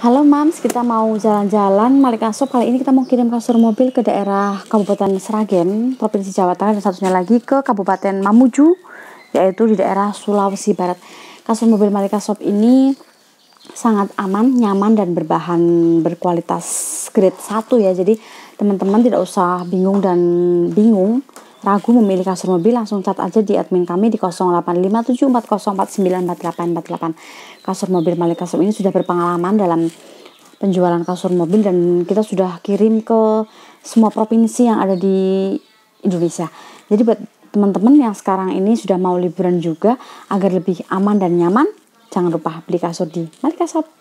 Halo Mams, kita mau jalan-jalan Malik Asop, Kali ini kita mau kirim kasur mobil ke daerah Kabupaten Seragen, Provinsi Jawa Tengah dan satunya lagi ke Kabupaten Mamuju, yaitu di daerah Sulawesi Barat. Kasur mobil Malik Asop ini sangat aman, nyaman dan berbahan berkualitas grade 1 ya. Jadi teman-teman tidak usah bingung dan bingung ragu memilih kasur mobil langsung chat aja di admin kami di 085740494848 kasur mobil Malik Kasum ini sudah berpengalaman dalam penjualan kasur mobil dan kita sudah kirim ke semua provinsi yang ada di Indonesia jadi buat teman-teman yang sekarang ini sudah mau liburan juga agar lebih aman dan nyaman jangan lupa beli kasur di Malik Kasum